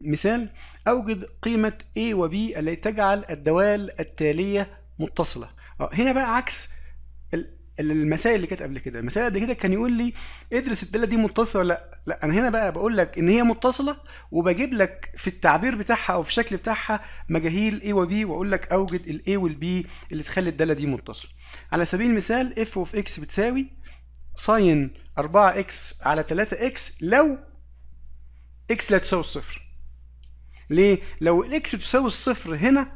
مثال أوجد قيمة A و B التي تجعل الدوال التالية متصلة آه، هنا بقى عكس المسائل اللي كانت قبل كده المسائل قبل كده كان يقول لي ادرس الداله دي متصله ولا لا لا انا هنا بقى بقول لك ان هي متصله وبجيب لك في التعبير بتاعها او في الشكل بتاعها مجاهيل A و B واقول لك اوجد ال A وال B اللي تخلي الداله دي متصله على سبيل المثال f of x بتساوي ساين 4x على 3x لو x لا تساوي الصفر ليه؟ لو الاكس تساوي الصفر هنا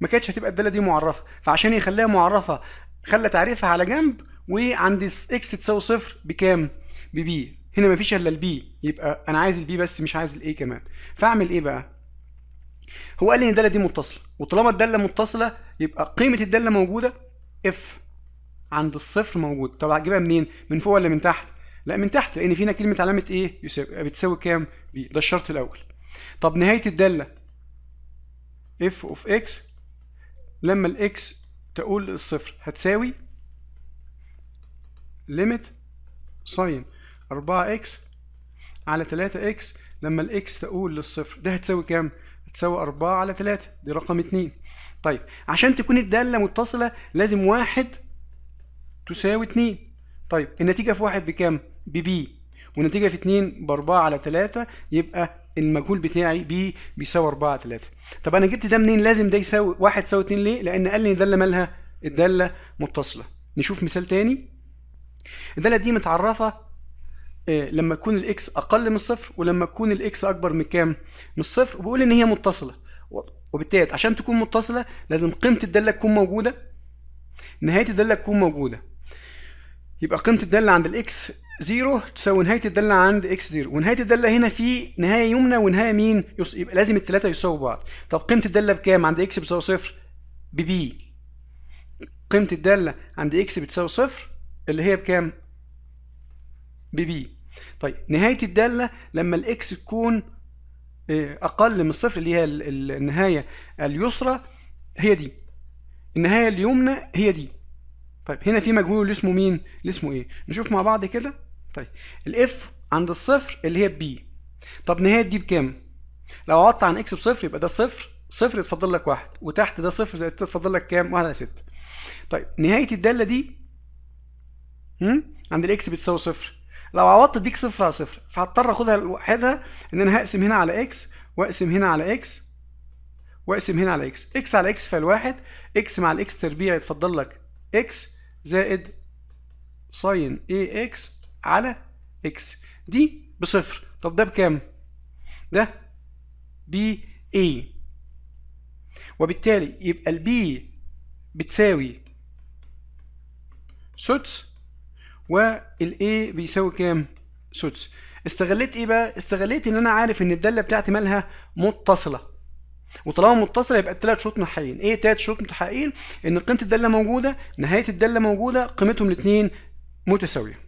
ما كانتش هتبقى الداله دي معرفه فعشان يخليها معرفه خلى تعريفها على جنب وعند اكس تساوي صفر بكام؟ ببي هنا مفيش الا البي يبقى انا عايز البي بس مش عايز الاي كمان فاعمل ايه بقى؟ هو قال لي ان الداله دي متصله وطالما الداله متصله يبقى قيمه الداله موجوده اف عند الصفر موجود طب هتجيبها منين؟ من فوق ولا من تحت؟ لا من تحت لان في هنا كلمه علامه ايه بتساوي كام؟ بي ده الشرط الاول طب نهاية الدالة اف اوف اكس لما الاكس تقول الصفر هتساوي ليميت ساين 4 اكس على 3 اكس لما الاكس تقول للصفر ده هتساوي كام؟ هتساوي 4 على 3 دي رقم 2 طيب عشان تكون الدالة متصلة لازم واحد تساوي 2 طيب النتيجة في واحد بكام؟ ببي والنتيجة في 2 ب 4 على 3 يبقى المجهول بتاعي ب بيساوي 4 3 طب انا جبت ده منين لازم ده يساوي 1 يساوي 2 ليه لان قال لي الداله مالها الداله متصله نشوف مثال تاني الداله دي متعرفه آه، لما يكون الاكس اقل من الصفر ولما يكون الاكس اكبر من كام من الصفر وبيقول ان هي متصله وبالتالي عشان تكون متصله لازم قيمه الداله تكون موجوده نهايه الداله تكون موجوده يبقى قيمه الداله عند الاكس 0 تساوي نهايه الداله عند اكس 0 ونهايه الداله هنا في نهايه يمنى ونهايه مين يص... يبقى لازم التلاتة يساووا بعض طب قيمه الداله بكام عند اكس بتساوي صفر ببي قيمه الداله عند اكس بتساوي صفر اللي هي بكام ببي طيب نهايه الداله لما الاكس تكون آه، اقل من الصفر اللي هي النهايه اليسرى هي دي النهايه اليمنى هي دي طيب هنا في مجهول اللي اسمه مين اللي اسمه ايه نشوف مع بعض كده طيب الاف عند الصفر اللي هي بي طب نهايه دي بكام لو عوضت عن اكس بصفر يبقى ده صفر صفر اتفضل لك واحد وتحت ده صفر زائد اتفضل لك كام واحد على ستة طيب نهايه الداله دي عند الاكس بتساوي صفر لو عوضت ديك صفر على صفر فهضطر اخدها لوحدها ان انا هقسم هنا على اكس واقسم هنا على اكس واقسم هنا على اكس اكس على اكس فالواحد اكس مع الاكس تربيع يتفضل لك اكس زائد ساين اي اكس على اكس دي بصفر طب ده بكام ده بي اي وبالتالي يبقى البي بتساوي سدس والاي بيساوي كام سدس استغليت ايه بقى استغليت ان انا عارف ان الداله بتاعتي مالها متصله وطالما متصله يبقى الثلاث شروط متحققين ايه ثلاث شروط متحققين ان قيمه الداله موجوده نهايه الداله موجوده قيمتهم الاثنين متساويه